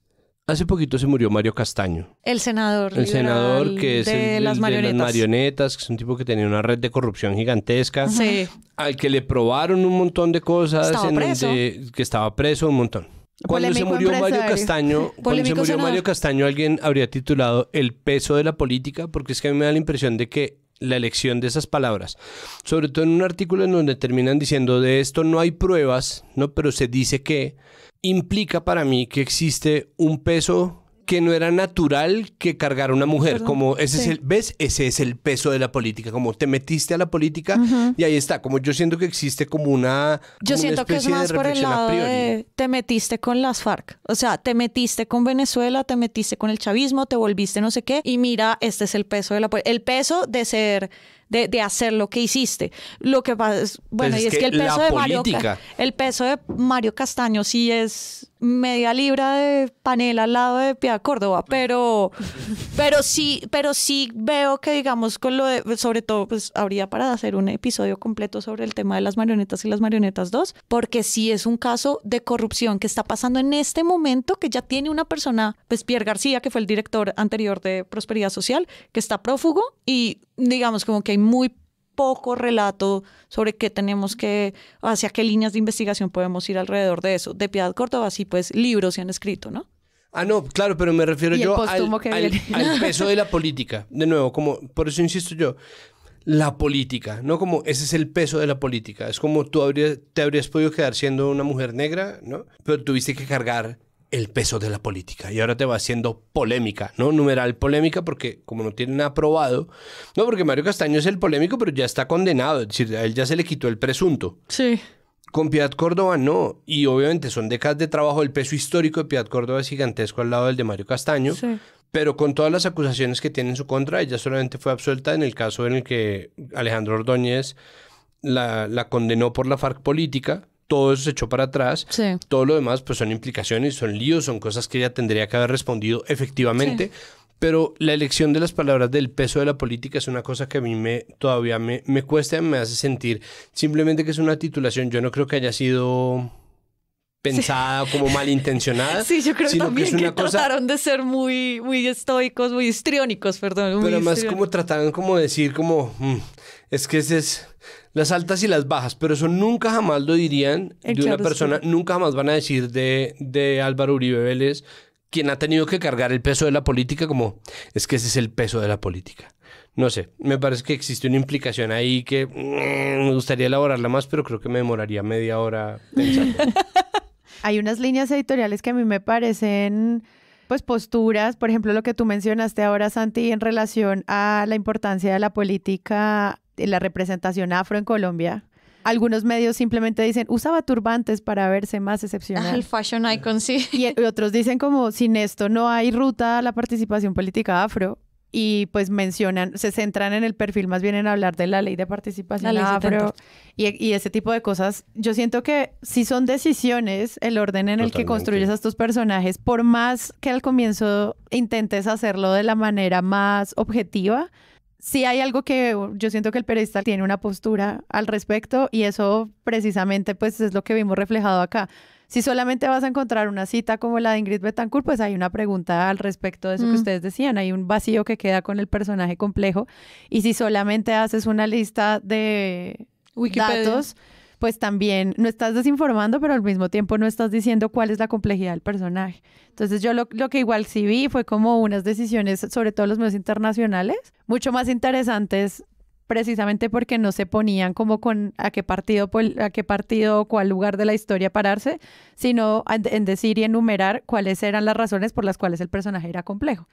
Hace poquito se murió Mario Castaño. El senador. El senador que es el, las de las marionetas, que es un tipo que tenía una red de corrupción gigantesca. Sí. Al que le probaron un montón de cosas. en que estaba preso un montón. Cuando se murió Mario Castaño, cuando se murió Mario Castaño, alguien habría titulado El peso de la política, porque es que a mí me da la impresión de que la elección de esas palabras, sobre todo en un artículo en donde terminan diciendo de esto no hay pruebas, no, pero se dice que implica para mí que existe un peso que no era natural que cargara una mujer, como ese es el, ¿ves? Ese es el peso de la política, como te metiste a la política y ahí está, como yo siento que existe como una... Yo siento que es más por el lado de te metiste con las FARC, o sea, te metiste con Venezuela, te metiste con el chavismo, te volviste no sé qué, y mira, este es el peso de la El peso de ser de, hacer lo que hiciste. Lo que pasa es, pues bueno, y es, que, el peso de Mario, de Mario Castaño sí es media libra de panel al lado de Pia Córdoba, pero, pero sí, pero sí veo que digamos con lo de, sobre todo, pues habría para hacer un episodio completo sobre el tema de las marionetas y las marionetas 2, porque sí es un caso de corrupción que está pasando en este momento, que ya tiene una persona, pues Pierre García, que fue el director anterior de Prosperidad Social, que está prófugo y digamos como que hay muy poco relato sobre qué tenemos que, hacia qué líneas de investigación podemos ir alrededor de eso. De Piedad Córdoba, sí, pues libros se han escrito, ¿no? Ah, no, claro, pero me refiero yo al, *laughs* peso de la política. De nuevo, como por eso insisto yo, la política, no como ese es el peso de la política. Es como tú te habrías podido quedar siendo una mujer negra, ¿no? Pero tuviste que cargar el peso de la política. Y ahora te va haciendo polémica, ¿no? Numeral polémica, porque como no tienen aprobado, no, porque Mario Castaño es el polémico, pero ya está condenado, es decir, a él ya se le quitó el presunto. Sí. Con Piedad Córdoba no, y obviamente son décadas de trabajo, el peso histórico de Piedad Córdoba es gigantesco al lado del de Mario Castaño. Sí pero con todas las acusaciones que tiene en su contra, ella solamente fue absuelta en el caso en el que Alejandro Ordóñez la, la condenó por la FARC política todo eso se echó para atrás. Todo lo demás, pues son implicaciones, son líos, son cosas que ella tendría que haber respondido efectivamente. Pero la elección de las palabras del peso de la política es una cosa que a mí me, todavía me, me cuesta, me hace sentir simplemente que es una titulación. Yo no creo que haya sido pensada, como malintencionada. Sí, yo creo también que, que trataron de ser muy, muy estoicos, muy histriónicos, perdón. Pero además como trataron como decir como, mm, es que ese es las altas y las bajas, pero eso nunca jamás lo dirían de una persona, nunca jamás van a decir de, de Álvaro Uribe Vélez quien ha tenido que cargar el peso de la política, como es que ese es el peso de la política. No sé, me parece que existe una implicación ahí que mm, me gustaría elaborarla más, pero creo que me demoraría media hora pensando. *laughs* Hay unas líneas editoriales que a mí me parecen pues posturas, por ejemplo, lo que tú mencionaste ahora, Santi, en relación a la importancia de la política eh, la representación afro en Colombia. Algunos medios simplemente dicen, usaba turbantes para verse más excepcional. El fashion icon, sí. *laughs* Eh, y otros dicen como, sin esto no hay ruta a la participación política afro. Y pues mencionan, se centran en el perfil, más bien en hablar de la ley de participación afro y, ese tipo de cosas. Yo siento que si son decisiones, el orden en el que construyes a estos personajes, por más que al comienzo intentes hacerlo de la manera más objetiva, sí hay algo que yo siento que el periodista tiene una postura al respecto y eso precisamente pues es lo que vimos reflejado acá. Si solamente vas a encontrar una cita como la de Ingrid Betancourt, pues hay una pregunta al respecto de eso que mm. ustedes decían, hay un vacío que queda con el personaje complejo y si solamente haces una lista de Wikipedia. datos pues también no estás desinformando, pero al mismo tiempo no estás diciendo cuál es la complejidad del personaje. Entonces yo lo, que igual sí vi fue como unas decisiones, sobre todo los medios internacionales, mucho más interesantes precisamente porque no se ponían como con a qué partido, a qué partido, cuál lugar de la historia pararse, sino en decir y enumerar cuáles eran las razones por las cuales el personaje era complejo.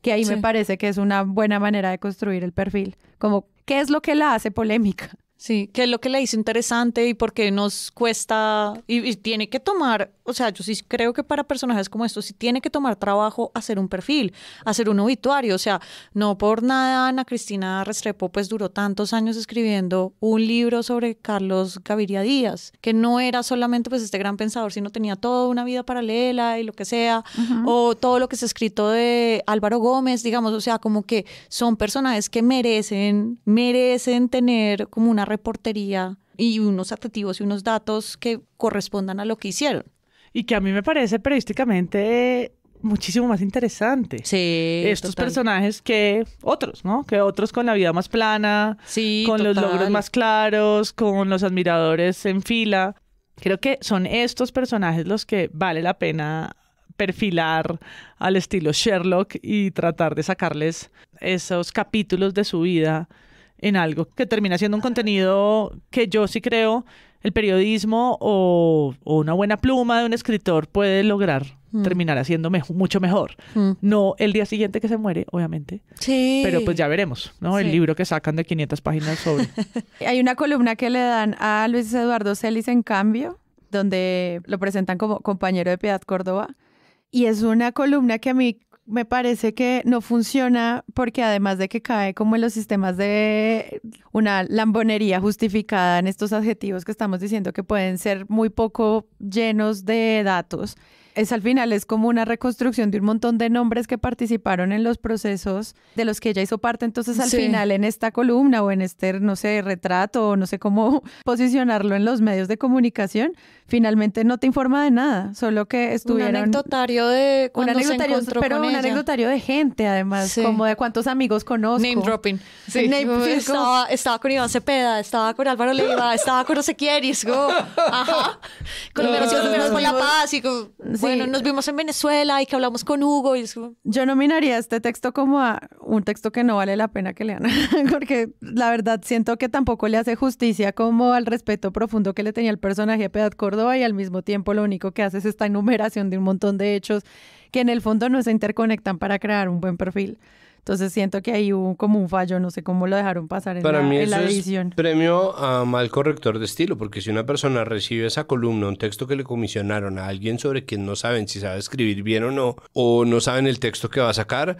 Que ahí me parece que es una buena manera de construir el perfil, como qué es lo que la hace polémica. Sí, que es lo que le hizo interesante y porque nos cuesta y, tiene que tomar, o sea, yo sí creo que para personajes como estos sí tiene que tomar trabajo hacer un perfil, hacer un obituario, o sea, no por nada Ana Cristina Restrepo pues duró tantos años escribiendo un libro sobre Carlos Gaviria Díaz, que no era solamente pues este gran pensador, sino tenía toda una vida paralela y lo que sea, o todo lo que se ha escrito de Álvaro Gómez, digamos, o sea, como que son personajes que merecen, merecen tener como una reportería y unos adjetivos y unos datos que correspondan a lo que hicieron. Y que a mí me parece periodísticamente muchísimo más interesante. Sí. Estos personajes que otros, ¿no? Que otros con la vida más plana, con los logros más claros, con los admiradores en fila. Creo que son estos personajes los que vale la pena perfilar al estilo Sherlock y tratar de sacarles esos capítulos de su vida en algo que termina siendo un contenido que yo sí creo el periodismo o, una buena pluma de un escritor puede lograr mm. terminar haciendo mucho mejor. Mm. No el día siguiente que se muere, obviamente. Sí. Pero pues ya veremos, ¿no? El libro que sacan de 500 páginas sobre. *laughs* Hay una columna que le dan a Luis Eduardo Celis en cambio, donde lo presentan como compañero de Piedad Córdoba. Y es una columna que a mí me parece que no funciona porque además de que cae como en los sistemas de una lambonería justificada en estos adjetivos que estamos diciendo que pueden ser muy poco llenos de datos, es al final, es como una reconstrucción de un montón de nombres que participaron en los procesos de los que ella hizo parte. Entonces, al final, en esta columna o en este, no sé, retrato o no sé cómo *laughs* posicionarlo en los medios de comunicación, finalmente no te informa de nada, solo que estuvieron... Un anecdotario de un anecdotario, un anecdotario de gente, además, como de cuántos amigos conozco. Name dropping. estaba, estaba, con Iván Cepeda, estaba con Álvaro Leiva, estaba con no con La Paz y con bueno, nos vimos en Venezuela y que hablamos con Hugo. Y Yo nominaría este texto como a un texto que no vale la pena que lean, *laughs* porque la verdad siento que tampoco le hace justicia como al respeto profundo que le tenía el personaje a Pedro Córdoba y al mismo tiempo lo único que hace es esta enumeración de un montón de hechos que en el fondo no se interconectan para crear un buen perfil. Entonces siento que ahí hubo como un fallo, no sé cómo lo dejaron pasar en la, edición. premio a mal corrector de estilo, porque si una persona recibe esa columna, un texto que le comisionaron a alguien sobre quien no saben si sabe escribir bien o no, o no saben el texto que va a sacar,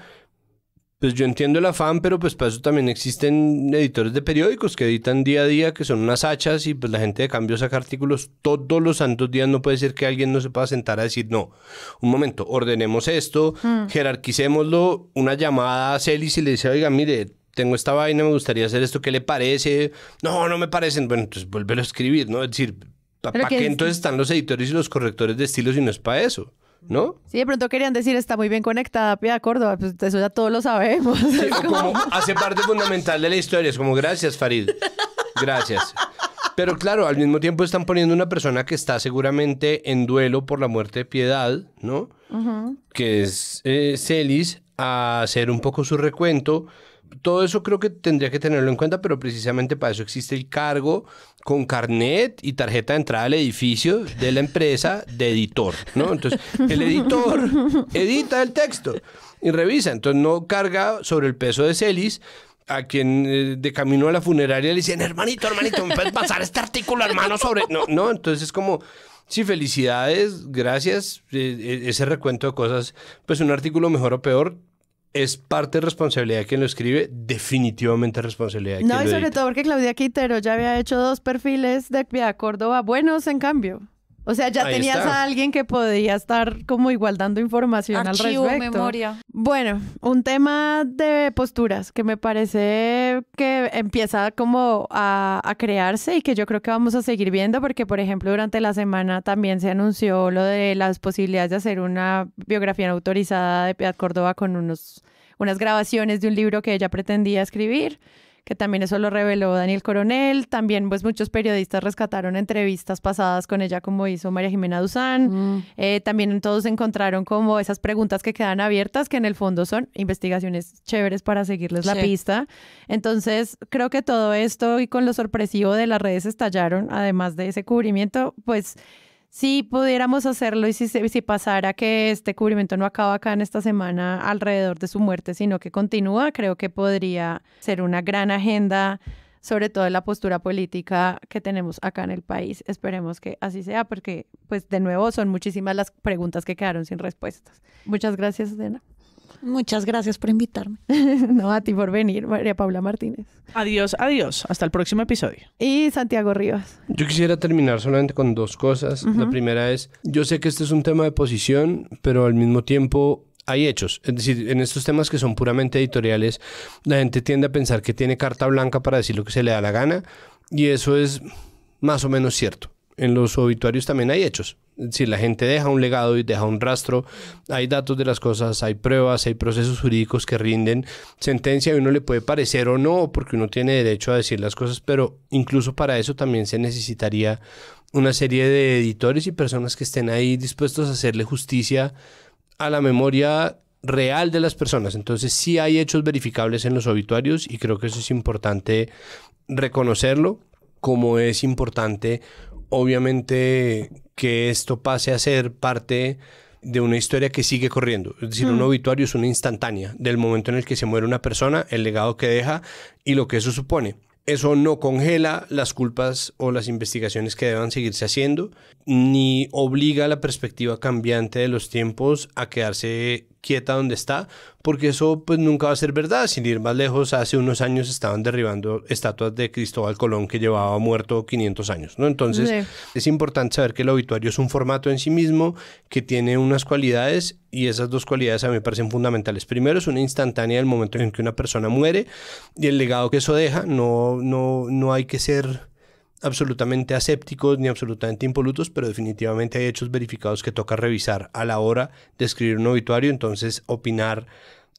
pues yo entiendo el afán, pero pues para eso también existen editores de periódicos que editan día a día, que son unas hachas y pues la gente de cambio saca artículos todos los santos días. No puede ser que alguien no se pueda sentar a decir, no, un momento, ordenemos esto, mm. jerarquicémoslo, una llamada a Celis y le dice, oiga, mire, tengo esta vaina, me gustaría hacer esto, ¿qué le parece? No, no me parecen. Bueno, entonces vuélvelo a escribir, ¿no? Es decir, ¿para qué, entonces están los editores y los correctores de estilos si no es para eso? ¿no? Sí, de pronto querían decir, está muy bien conectada Piedad Córdoba, pues eso ya todos lo sabemos. *laughs* como hace parte fundamental de la historia, es como gracias Farid, gracias. Pero claro, al mismo tiempo están poniendo una persona que está seguramente en duelo por la muerte de Piedad, ¿no? Que es eh, Celis, a hacer un poco su recuento todo eso creo que tendría que tenerlo en cuenta, pero precisamente para eso existe el cargo con carnet y tarjeta de entrada al edificio de la empresa de editor, ¿no? Entonces, el editor edita el texto y revisa, entonces no carga sobre el peso de Celis a quien eh, de camino a la funeraria le dicen, hermanito, hermanito, me puedes pasar este artículo, hermano, sobre... No, no, entonces es como... Sí, felicidades, gracias. Eh, eh, ese recuento de cosas, pues un artículo mejor o peor, es parte de responsabilidad de quien lo escribe, definitivamente responsabilidad de quien No, y sobre todo porque Claudia Quintero ya había hecho dos perfiles de Córdoba buenos en cambio. O sea, ya tenías a alguien que podía estar como igual dando información al respecto. memoria. Bueno, un tema de posturas que me parece que empieza como a, crearse y que yo creo que vamos a seguir viendo porque, por ejemplo, durante la semana también se anunció lo de las posibilidades de hacer una biografía autorizada de Piedad Córdoba con unos, unas grabaciones de un libro que ella pretendía escribir que también eso lo reveló Daniel Coronel. También pues muchos periodistas rescataron entrevistas pasadas con ella, como hizo María Jimena Duzán. Mm. Eh, también todos encontraron como esas preguntas que quedan abiertas, que en el fondo son investigaciones chéveres para seguirles la pista. Entonces creo que todo esto y con lo sorpresivo de las redes estallaron, además de ese cubrimiento, pues si pudiéramos hacerlo y si, si pasara que este cubrimiento no acaba acá en esta semana alrededor de su muerte, sino que continúa, creo que podría ser una gran agenda sobre todo en la postura política que tenemos acá en el país. Esperemos que así sea, porque pues de nuevo son muchísimas las preguntas que quedaron sin respuestas. Muchas gracias, Elena. Muchas gracias por invitarme. *laughs* no, a ti por venir, María Paula Martínez. Adiós, adiós. Hasta el próximo episodio. Y Santiago Rivas. Yo quisiera terminar solamente con dos cosas. La primera es, yo sé que este es un tema de posición, pero al mismo tiempo hay hechos. Es decir, en estos temas que son puramente editoriales, la gente tiende a pensar que tiene carta blanca para decir lo que se le da la gana y eso es más o menos cierto en los obituarios también hay hechos. si la gente deja un legado y deja un rastro, hay datos de las cosas, hay pruebas, hay procesos jurídicos que rinden sentencia y uno le puede parecer o no, porque uno tiene derecho a decir las cosas, pero incluso para eso también se necesitaría una serie de editores y personas que estén ahí dispuestos a hacerle justicia a la memoria real de las personas. Entonces sí hay hechos verificables en los obituarios y creo que eso es importante reconocerlo, como es importante obviamente que esto pase a ser parte de una historia que sigue corriendo. Es decir, un mm. obituario es una instantánea del momento en el que se muere una persona, el legado que deja y lo que eso supone. Eso no congela las culpas o las investigaciones que deban seguirse haciendo, ni obliga a la perspectiva cambiante de los tiempos a quedarse quieta donde está, porque eso pues nunca va a ser verdad. Sin ir más lejos, hace unos años estaban derribando estatuas de Cristóbal Colón que llevaba muerto 500 años, ¿no? Entonces es importante saber que el obituario es un formato en sí mismo que tiene unas cualidades y esas dos cualidades a mí me parecen fundamentales. Primero es una instantánea del momento en que una persona muere y el legado que eso deja, no, no, no hay que ser absolutamente asépticos ni absolutamente impolutos, pero definitivamente hay hechos verificados que toca revisar a la hora de escribir un obituario, entonces opinar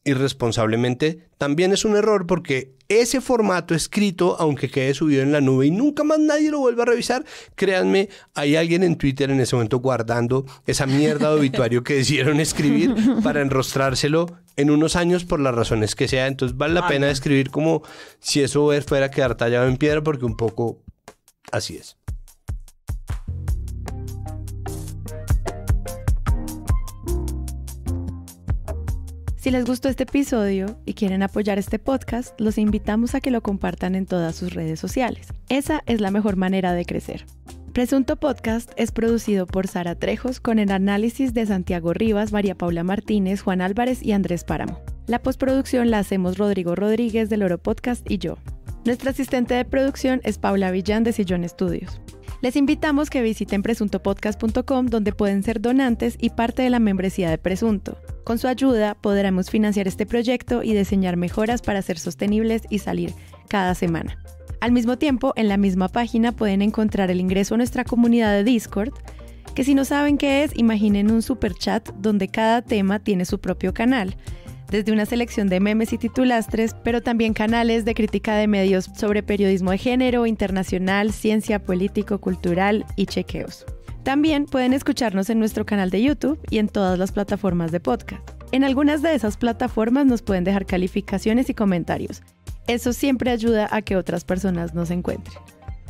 irresponsablemente también es un error porque ese formato escrito, aunque quede subido en la nube y nunca más nadie lo vuelva a revisar, créanme, hay alguien en Twitter en ese momento guardando esa mierda de obituario que decidieron escribir para enrostrárselo en unos años por las razones que sea. Entonces vale la pena escribir como si eso fuera a quedar tallado en piedra porque un poco Así es. Si les gustó este episodio y quieren apoyar este podcast, los invitamos a que lo compartan en todas sus redes sociales. Esa es la mejor manera de crecer. Presunto Podcast es producido por Sara Trejos con el análisis de Santiago Rivas, María Paula Martínez, Juan Álvarez y Andrés Páramo. La postproducción la hacemos Rodrigo Rodríguez del Oro Podcast y yo. Nuestra asistente de producción es Paula Villán de Sillón Estudios. Les invitamos que visiten presuntopodcast.com donde pueden ser donantes y parte de la membresía de Presunto. Con su ayuda podremos financiar este proyecto y diseñar mejoras para ser sostenibles y salir cada semana. Al mismo tiempo, en la misma página pueden encontrar el ingreso a nuestra comunidad de Discord, que si no saben qué es, imaginen un super chat donde cada tema tiene su propio canal desde una selección de memes y titulastres, pero también canales de crítica de medios sobre periodismo de género, internacional, ciencia, político, cultural y chequeos. También pueden escucharnos en nuestro canal de YouTube y en todas las plataformas de podcast. En algunas de esas plataformas nos pueden dejar calificaciones y comentarios. Eso siempre ayuda a que otras personas nos encuentren.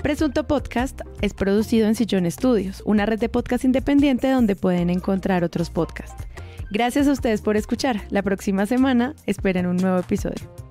Presunto Podcast es producido en Sillón Studios, una red de podcast independiente donde pueden encontrar otros podcasts. Gracias a ustedes por escuchar. La próxima semana esperen un nuevo episodio.